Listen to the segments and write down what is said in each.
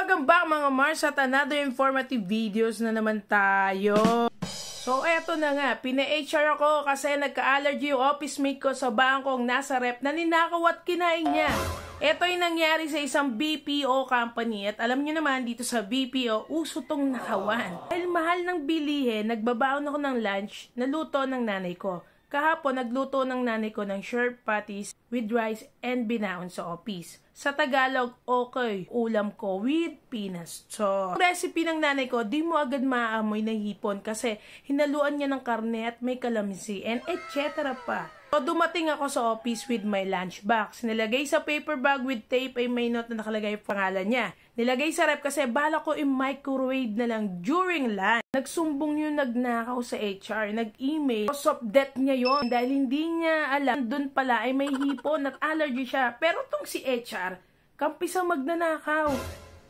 Magpapawagan ba mga Mars at another informative videos na naman tayo? So eto na nga, pina-HR ako kasi nagka-allergy yung office mate ko sa bangkong nasa rep na ninakaw at kinain niya. Ito yung nangyari sa isang BPO company at alam nyo naman dito sa BPO, uso tong nakawan. Dahil mahal ng bilihin, nagbabaon ako ng lunch na luto ng nanay ko. Kahapon, nagluto ng nanay ko ng shrimp patties with rice and binaon sa opis. Sa Tagalog, okay, ulam ko with pinas sauce. Ang recipe ng nanay ko, di mo agad maamoy na hipon kasi hinaluan niya ng karne at may kalamansi and etc. pa. So, dumating ako sa office with my lunchbox. Nilagay sa paper bag with tape ay may note na nakalagay pangalan niya. Nilagay sa rep kasi bala ko i-microwave na lang during lunch. Nagsumbong yung nagnakaw sa HR, nag-email. Cause of death niya yon dahil hindi niya alam. Doon pala ay may hipon at allergy siya. Pero tong si HR, kampi sa magnanakaw.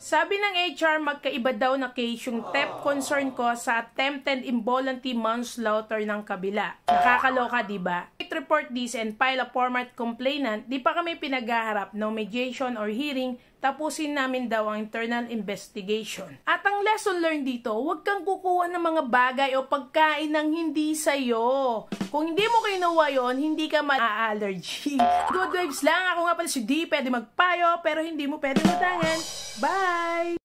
Sabi ng HR, magkaiba daw na case yung TEP concern ko sa attempted involuntary manslaughter ng kabila. Nakakaloka, di ba? report this and file a formal complainant, di pa kami pinagaharap no mediation or hearing, tapusin namin daw ang internal investigation. At ang lesson learned dito, huwag kang kukuha ng mga bagay o pagkain ng hindi sa'yo. Kung hindi mo kinuha yon, hindi ka ma-allergy. Good vibes lang, ako nga pala si D, pwede magpayo, pero hindi mo pwede matangan. Bye!